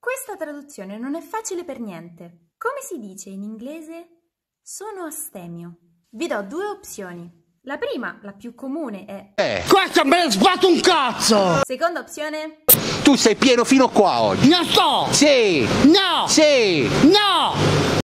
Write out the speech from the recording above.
Questa traduzione non è facile per niente. Come si dice in inglese? Sono astemio. Vi do due opzioni. La prima, la più comune, è... Eh, questa me ne sbatto un cazzo! Seconda opzione... Tu sei pieno fino qua oggi. No sto! Sì! No! Sì!